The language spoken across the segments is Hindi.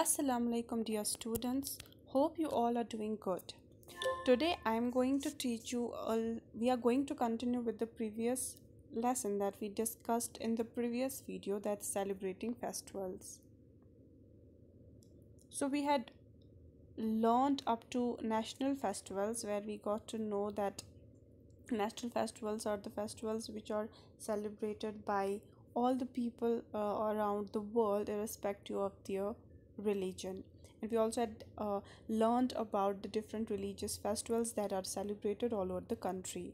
Assalamu alaikum dear students hope you all are doing good today I am going to teach you all we are going to continue with the previous lesson that we discussed in the previous video That celebrating festivals so we had learned up to national festivals where we got to know that national festivals are the festivals which are celebrated by all the people uh, around the world irrespective of their religion and we also had uh, learned about the different religious festivals that are celebrated all over the country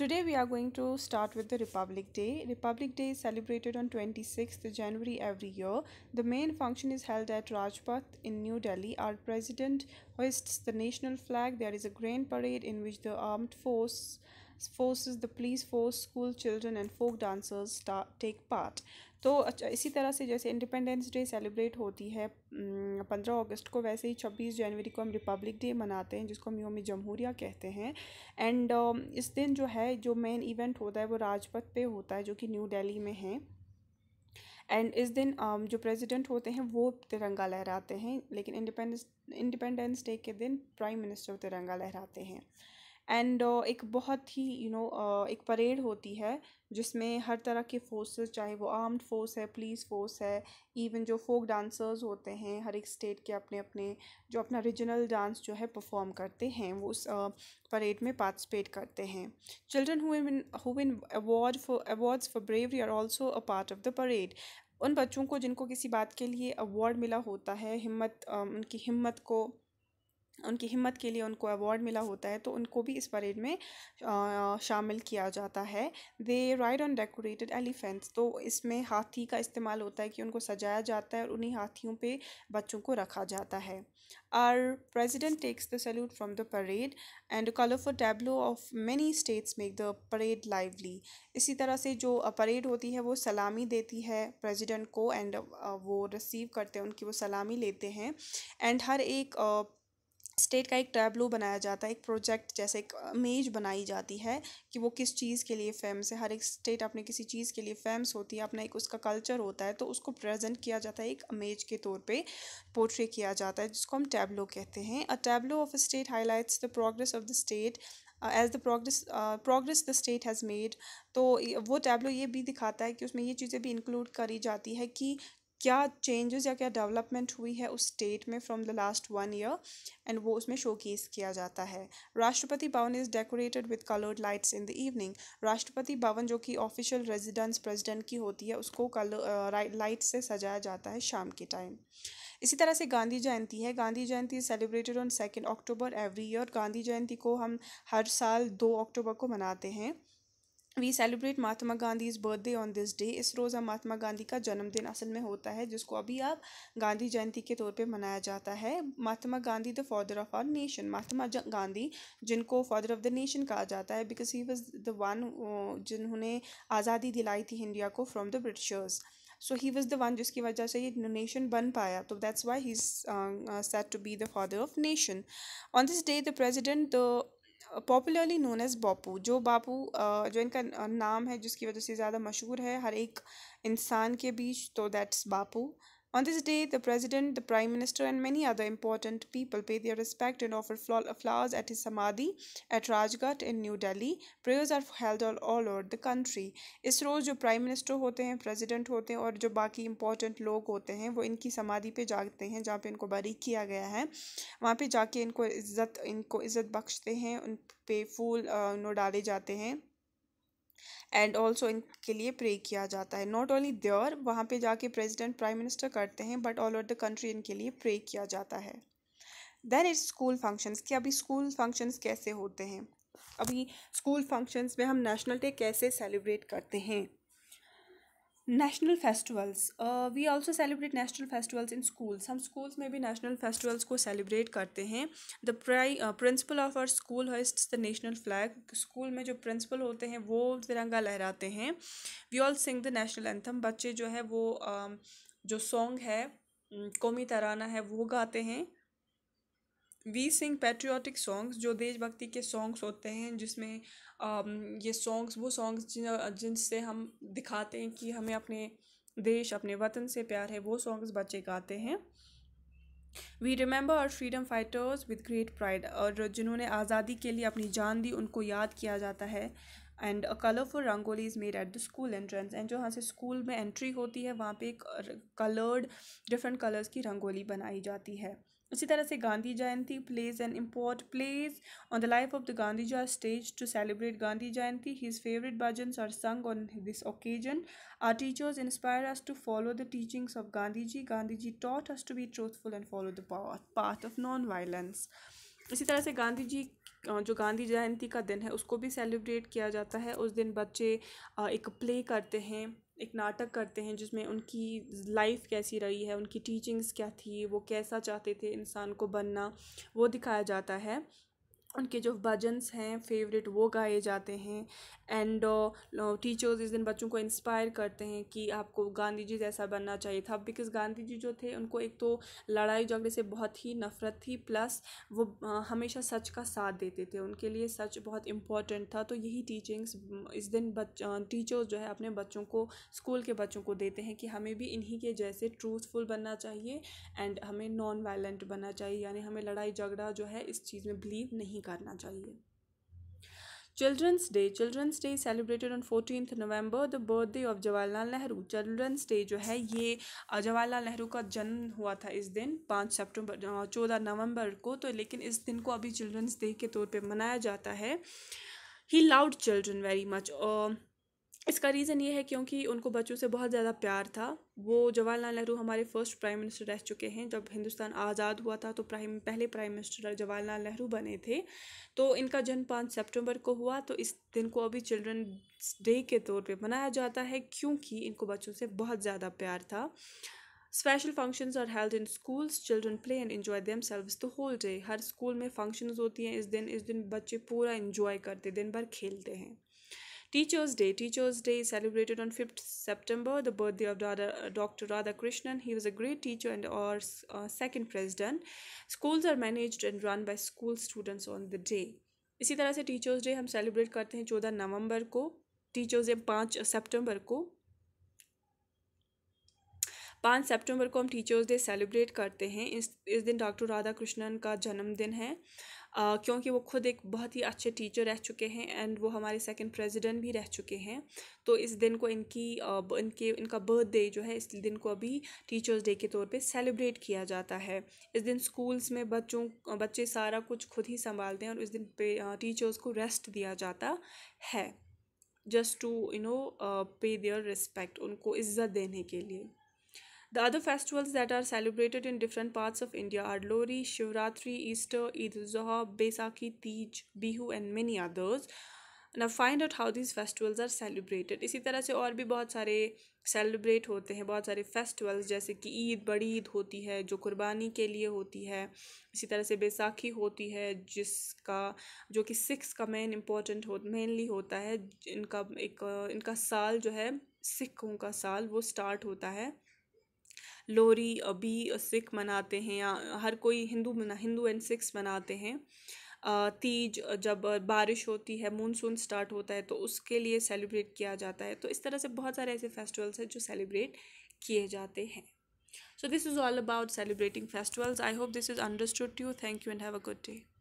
today we are going to start with the republic day republic day is celebrated on 26th january every year the main function is held at rajpath in new delhi our president hoists the national flag there is a grand parade in which the armed force forces the police force school children and folk dancers take part तो अच्छा इसी तरह से जैसे इंडिपेंडेंस डे सेलिब्रेट होती है पंद्रह अगस्त को वैसे ही छब्बीस जनवरी को हम रिपब्लिक डे मनाते हैं जिसको हम योम जमहूरिया कहते हैं एंड uh, um, इस दिन जो है जो मेन इवेंट होता है वो राजपथ पे होता है जो कि न्यू दिल्ली में है एंड इस दिन um, जो प्रेसिडेंट होते हैं वो तिरंगा लहराते हैं लेकिन इंडिपेंडेंस इंडिपेंडेंस डे के दिन प्राइम मिनिस्टर तिरंगा लहराते हैं एंड uh, एक बहुत ही you you know know, uh, एक परेड होती है जिसमें हर तरह के फोर्सेस चाहे वो आर्म्ड फोर्स है पुलिस फोर्स है इवन जो फोक डांसर्स होते हैं हर एक स्टेट के अपने अपने जो अपना रीजनल डांस जो है परफॉर्म करते हैं वो उस परेड में पार्टिसिपेट करते हैं children who win award for awards for bravery are also a part of the parade उन बच्चों को जिनको किसी बात के लिए अवार्ड मिला होता है हिम्मत उनकी हिम्मत को उनकी हिम्मत के लिए उनको अवॉर्ड मिला होता है तो उनको भी इस परेड में शामिल किया जाता है they ride on decorated elephants तो इसमें हाथी का इस्तेमाल होता है कि उनको सजाया जाता है और उन्हीं हाथियों पे बच्चों को रखा जाता है our president takes the salute from the parade and colourful tableau of many states make the parade lively इसी तरह से जो परेड होती है वो सलामी देती है प्रेजिडेंट को एंड वो रिसीव करते हैं उनकी वो सलामी लेते हैं एंड हर एक स्टेट का एक टैबलो बनाया जाता है एक प्रोजेक्ट जैसे एक इमेज बनाई जाती है कि वो किस चीज़ के लिए फेमस है हर एक स्टेट अपने किसी चीज़ के लिए फेमस होती है अपना एक उसका कल्चर होता है तो उसको प्रेजेंट किया जाता है एक इमेज के तौर पे पोर्ट्रे किया जाता है जिसको हम टैबलो कहते हैं a tableau of a state highlights the progress of the state as the progress progress the state has made तो वो टैबलो ये भी दिखाता है कि उसमें ये चीज़ें भी इंक्लूड करी जाती है कि क्या चेंजेस या क्या डेवलपमेंट हुई है उस स्टेट में from the last one year and वो उसमें शोकेस किया जाता है Rashtrapati Bhavan is decorated with coloured lights in the evening Rashtrapati Bhavan जो कि ऑफिशियल रेजिडेंस प्रेसिडेंट की होती है उसको कलर लाइट से सजाया जाता है शाम के टाइम इसी तरह से गांधी जयंती है Gandhi Jayanti celebrated on second October every year Gandhi Jayanti को हम हर साल दो अक्टूबर को मनाते हैं we celebrate Mahatma Gandhi's birthday on this day इस रोज़ महात्मा गांधी का जन्मदिन असल में होता है जिसको अभी आप गांधी जयंती के तौर पे मनाया जाता है Mahatma Gandhi the father of our nation Mahatma Gandhi जिनको फादर ऑफ द नेशन कहा जाता है because he was the one जिन्होंने आज़ादी दिलाई थी इंडिया को from the Britishers so he was the one जिसकी वजह से ये नेशन बन पाया तो that's why he is set to be the father of nation on this day the president the popularly known as Bapu जो बापू जो इनका नाम है जिसकी वजह से ज़्यादा मशहूर है हर एक इंसान के बीच तो that's Bapu On this day, the President, the Prime Minister, and many other important people pay their respect and offer flowers at his Samadhi at Rajghat in New Delhi. Prayers are held all, all over the country. इस रोज़ जो prime minister होते हैं president होते हैं और जो बाकी important लोग होते हैं वो इनकी समाधि पे जाते हैं जहाँ पे इनको बरी किया गया है वहाँ पे जाके इनको इज़्ज़त इनको इज़्ज़त बख्शते हैं उन पे फूल नो डाले जाते हैं एंड ऑल्सो इनके लिए प्रे किया जाता है नॉट ओनली देअर वहाँ पे जाके प्रेसिडेंट प्राइम मिनिस्टर करते हैं but all over the country इनके लिए प्रे किया जाता है देन इट्स स्कूल फंक्शंस कि अभी स्कूल फंक्शंस कैसे होते हैं अभी स्कूल फंक्शंस में हम नेशनल डे कैसे सेलिब्रेट करते हैं national festivals we also celebrate national festivals in schools हम स्कूल्स में भी नेशनल फेस्टिवल्स को सेलिब्रेट करते हैं the pri principal of our school hoists the national flag school में जो प्रिंसिपल होते हैं वो तिरंगा लहराते हैं we all sing the national anthem बच्चे जो um, है वो uh, जो सॉन्ग है कौमी तराना है वो गाते हैं वी सिंग पेट्रियाटिक सॉन्ग्स जो देशभक्ति के सॉन्ग्स होते हैं जिसमें ये सॉन्ग्स वो सॉन्ग्स जिनसे हम दिखाते हैं कि हमें अपने देश अपने वतन से प्यार है वो सॉन्ग्स बच्चे गाते हैं we remember our freedom fighters with great pride और जिन्होंने आज़ादी के लिए अपनी जान दी उनको याद किया जाता है and a colourful rangoli is made at the school entrance and जो यहाँ से स्कूल में एंट्री होती है वहाँ पे एक कलर्ड डिफरेंट कलर्स की रंगोली बनाई जाती है उसी तरह से Gandhi Jayanti pledge an import pledge on the life of the Gandhi are stage to celebrate Gandhi Jayanti his favourite bhajans are sung on this occasion our teachers inspire us to follow the teachings of Gandhi ji Gandhi ji taught us to be truthful and follow the path of non violence इसी तरह से गांधी जी जो गांधी जयंती का दिन है उसको भी सेलिब्रेट किया जाता है उस दिन बच्चे एक प्ले करते हैं एक नाटक करते हैं जिसमें उनकी लाइफ कैसी रही है उनकी टीचिंग्स क्या थी वो कैसा चाहते थे इंसान को बनना वो दिखाया जाता है उनके जो भजन्स हैं फेवरेट वो गाए जाते हैं एंड टीचर्स uh, इस दिन बच्चों को इंस्पायर करते हैं कि आपको गांधी जी जैसा बनना चाहिए था बिकॉज गांधी जी जो थे उनको एक तो लड़ाई झगड़े से बहुत ही नफरत थी प्लस वो हमेशा सच का साथ देते थे उनके लिए सच बहुत इम्पॉर्टेंट था तो यही टीचिंग्स इस दिन बच टीचर्स जो है अपने बच्चों को स्कूल के बच्चों को देते हैं कि हमें भी इन्हीं के जैसे ट्रूथफुल बनना चाहिए एंड हमें नॉन वायलेंट बनना चाहिए यानी हमें लड़ाई झगड़ा जो है इस चीज़ में बिलीव नहीं नहीं करना चाहिए children's day children's day celebrated on fortieth November the birthday of Jawaharlal Nehru children's day जो है ये जवाहरलाल नेहरू का जन्म हुआ था इस दिन पाँच सितंबर चौदह नवंबर को तो लेकिन इस दिन को अभी चिल्ड्रंस डे के तौर पे मनाया जाता है he loud children very much और इसका रीज़न ये है क्योंकि उनको बच्चों से बहुत ज़्यादा प्यार था वो जवाहरलाल नेहरू हमारे फर्स्ट प्राइम मिनिस्टर रह चुके हैं जब हिंदुस्तान आज़ाद हुआ था तो प्राइम पहले प्राइम मिनिस्टर जवाहरलाल नेहरू बने थे तो इनका जन्म पाँच सितंबर को हुआ तो इस दिन को अभी चिल्ड्रन डे के तौर पर मनाया जाता है क्योंकि इनको बच्चों से बहुत ज़्यादा प्यार था special functions are held in schools children play and enjoy themselves the whole day हर स्कूल में फंक्शंस होती हैं इस दिन इस दिन बच्चे पूरा इन्जॉय करते दिन भर खेलते हैं Teachers Day. Teachers Day is celebrated on 5th September, the birthday of Dada, Dr. Radha Krishnan. He was a great teacher and our uh, second president. Schools are managed and run by school students on the day. इसी तरह से टीचर्स डे हम सेलिब्रेट करते हैं चौदह नवंबर को टीचर्स डे पाँच सितंबर को पाँच सितंबर को हम टीचर्स डे सेलिब्रेट करते हैं इस इस दिन डॉक्टर राधा कृष्णन का जन्मदिन है आ, क्योंकि वो खुद एक बहुत ही अच्छे टीचर रह चुके हैं एंड वो हमारे सेकंड प्रेसिडेंट भी रह चुके हैं तो इस दिन को इनकी आ, इनके इनका बर्थडे जो है इस दिन को अभी टीचर्स डे के तौर पे सेलिब्रेट किया जाता है इस दिन स्कूल्स में बच्चों बच्चे सारा कुछ खुद ही संभालते हैं और इस दिन पे टीचर्स को रेस्ट दिया जाता है just to you know pay their respect उनको इज्जत देने के लिए The other festivals that are celebrated in different parts of India are Lohri, Shivratri, Easter, Eid al-Zuha, Baisakhi, Tej, Bihu and many others. Now find out how these festivals are celebrated. इसी तरह से और भी बहुत सारे celebrate होते हैं बहुत सारे festivals जैसे कि ईद बड़ी ईद होती है जो कुर्बानी के लिए होती है इसी तरह से बैसाखी होती है जिसका जो कि सिक्स का मेन इम्पोर्टेंट हो मेनली होता है इनका एक इनका साल जो है सिखों का साल वो स्टार्ट होता है लोरी अभी सिख मनाते हैं या हर कोई हिंदू मना हिंदू एंड सिख्स मनाते हैं तीज जब बारिश होती है मानसून स्टार्ट होता है तो उसके लिए सेलिब्रेट किया जाता है तो इस तरह से बहुत सारे ऐसे फेस्टिवल्स हैं जो सेलिब्रेट किए जाते हैं so this is all about celebrating festivals I hope this is understood you thank you and have a good day